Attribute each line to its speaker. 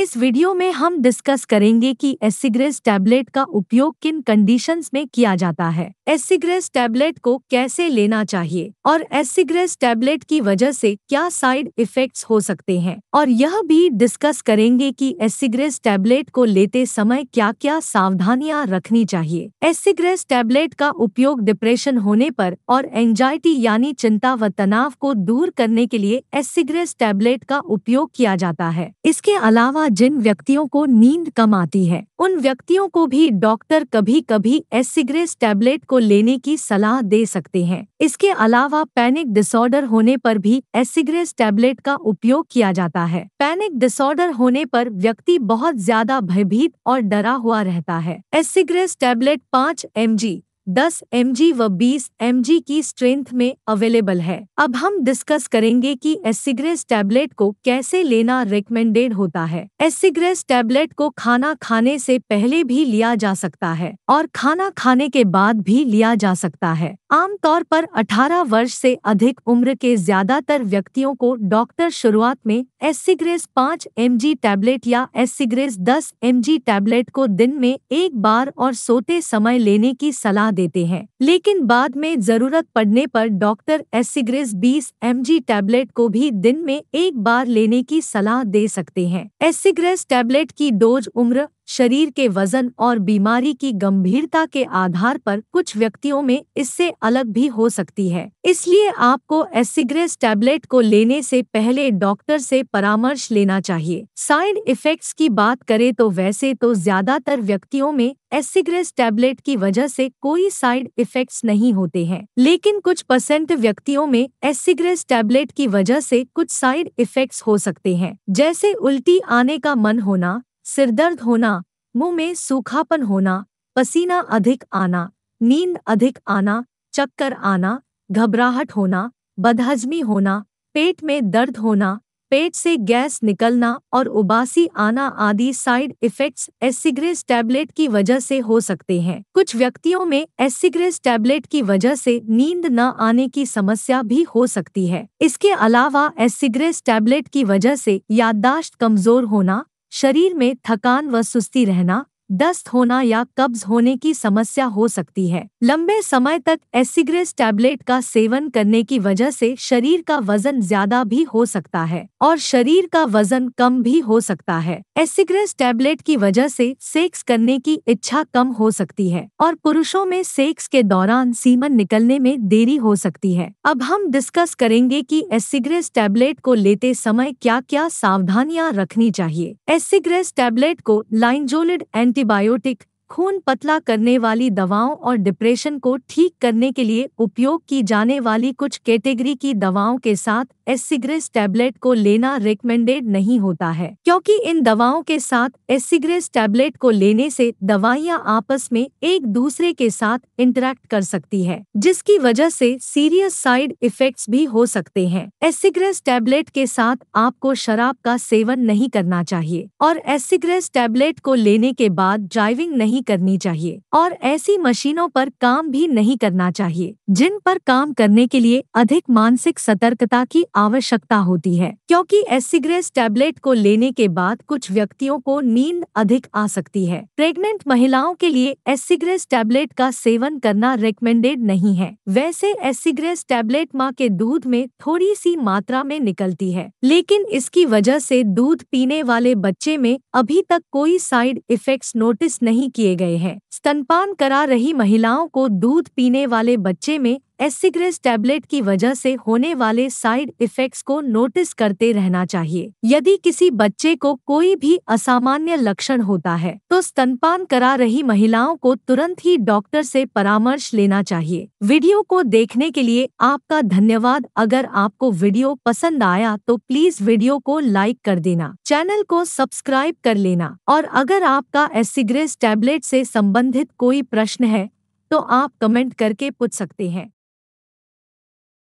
Speaker 1: इस वीडियो में हम डिस्कस करेंगे कि एसिग्रेस टैबलेट का उपयोग किन कंडीशंस में किया जाता है एसिग्रेस टैबलेट को कैसे लेना चाहिए और एसिग्रेस टैबलेट की वजह से क्या साइड इफेक्ट्स हो सकते हैं और यह भी डिस्कस करेंगे कि एसिग्रेस टैबलेट को लेते समय क्या क्या सावधानियां रखनी चाहिए एसिग्रेस टैबलेट का उपयोग डिप्रेशन होने पर और एंजाइटी यानी चिंता व तनाव को दूर करने के लिए एसिग्रेस टैबलेट का उपयोग किया जाता है इसके अलावा जिन व्यक्तियों को नींद कम आती है उन व्यक्तियों को भी डॉक्टर कभी कभी एसिग्रेस टैबलेट को लेने की सलाह दे सकते हैं इसके अलावा पैनिक डिसऑर्डर होने पर भी एसिग्रेस टैबलेट का उपयोग किया जाता है पैनिक डिसऑर्डर होने पर व्यक्ति बहुत ज्यादा भयभीत और डरा हुआ रहता है एसिग्रेस टैबलेट पाँच एम जी दस एम व बीस एम की स्ट्रेंथ में अवेलेबल है अब हम डिस्कस करेंगे कि एसिग्रेस टैबलेट को कैसे लेना रिकमेंडेड होता है एसिग्रेस टैबलेट को खाना खाने से पहले भी लिया जा सकता है और खाना खाने के बाद भी लिया जा सकता है आमतौर पर 18 वर्ष से अधिक उम्र के ज्यादातर व्यक्तियों को डॉक्टर शुरुआत में एसिग्रेस 5 एम टैबलेट या एसिग्रेस 10 एम टैबलेट को दिन में एक बार और सोते समय लेने की सलाह देते हैं लेकिन बाद में जरूरत पड़ने पर डॉक्टर एसिग्रेस 20 एम टैबलेट को भी दिन में एक बार लेने की सलाह दे सकते हैं एसिग्रेस टैबलेट की डोज उम्र शरीर के वजन और बीमारी की गंभीरता के आधार पर कुछ व्यक्तियों में इससे अलग भी हो सकती है इसलिए आपको एसिग्रेस टैबलेट को लेने से पहले डॉक्टर से परामर्श लेना चाहिए साइड इफेक्ट्स की बात करें तो वैसे तो ज्यादातर व्यक्तियों में एसिग्रेस टैबलेट की वजह से कोई साइड इफेक्ट्स नहीं होते हैं लेकिन कुछ परसेंट व्यक्तियों में एसिग्रेस टैबलेट की वजह से कुछ साइड इफेक्ट्स हो सकते हैं जैसे उल्टी आने का मन होना सिरदर्द होना मुंह में सूखापन होना पसीना अधिक आना नींद अधिक आना चक्कर आना घबराहट होना बदहजमी होना पेट में दर्द होना पेट से गैस निकलना और उबासी आना आदि साइड इफेक्ट्स एसिग्रेस टैबलेट की वजह से हो सकते हैं कुछ व्यक्तियों में एसिग्रेस टैबलेट की वजह से नींद न आने की समस्या भी हो सकती है इसके अलावा एसिग्रेस टैबलेट की वजह से याददाश्त कमजोर होना शरीर में थकान व सुस्ती रहना दस्त होना या कब्ज होने की समस्या हो सकती है लंबे समय तक एसिग्रेस टैबलेट का सेवन करने की वजह से शरीर का वजन ज्यादा भी हो सकता है और शरीर का वजन कम भी हो सकता है एसिग्रेस टैबलेट की वजह से सेक्स करने की इच्छा कम हो सकती है और पुरुषों में सेक्स के दौरान सीमन निकलने में देरी हो सकती है अब हम डिस्कस करेंगे कि एसिग्रेस टैबलेट को लेते समय क्या क्या सावधानियां रखनी चाहिए एसिग्रेस टैबलेट को लाइनजोलिड एंटी Biotic. खून पतला करने वाली दवाओं और डिप्रेशन को ठीक करने के लिए उपयोग की जाने वाली कुछ कैटेगरी की दवाओं के साथ एसिग्रेस टैबलेट को लेना रिकमेंडेड नहीं होता है क्योंकि इन दवाओं के साथ एसिग्रेस टैबलेट को लेने से दवाइयां आपस में एक दूसरे के साथ इंटरेक्ट कर सकती है जिसकी वजह से सीरियस साइड इफेक्ट्स भी हो सकते हैं एसिग्रेस टैबलेट के साथ आपको शराब का सेवन नहीं करना चाहिए और एसिग्रेस टैबलेट को लेने के बाद ड्राइविंग नहीं नहीं करनी चाहिए और ऐसी मशीनों पर काम भी नहीं करना चाहिए जिन पर काम करने के लिए अधिक मानसिक सतर्कता की आवश्यकता होती है क्योंकि एसिग्रेस टैबलेट को लेने के बाद कुछ व्यक्तियों को नींद अधिक आ सकती है प्रेग्नेंट महिलाओं के लिए एसिग्रेस टैबलेट का सेवन करना रिकमेंडेड नहीं है वैसे एसिग्रेस टैबलेट माँ के दूध में थोड़ी सी मात्रा में निकलती है लेकिन इसकी वजह से दूध पीने वाले बच्चे में अभी तक कोई साइड इफेक्ट्स नोटिस नहीं किए किए गए हैं स्तनपान करा रही महिलाओं को दूध पीने वाले बच्चे में एसिग्रेस टैबलेट की वजह से होने वाले साइड इफेक्ट्स को नोटिस करते रहना चाहिए यदि किसी बच्चे को कोई भी असामान्य लक्षण होता है तो स्तनपान करा रही महिलाओं को तुरंत ही डॉक्टर से परामर्श लेना चाहिए वीडियो को देखने के लिए आपका धन्यवाद अगर आपको वीडियो पसंद आया तो प्लीज वीडियो को लाइक कर देना चैनल को सब्सक्राइब कर लेना और अगर आपका एसिग्रेस टैबलेट से संबंधित कोई प्रश्न है तो आप कमेंट करके पूछ सकते हैं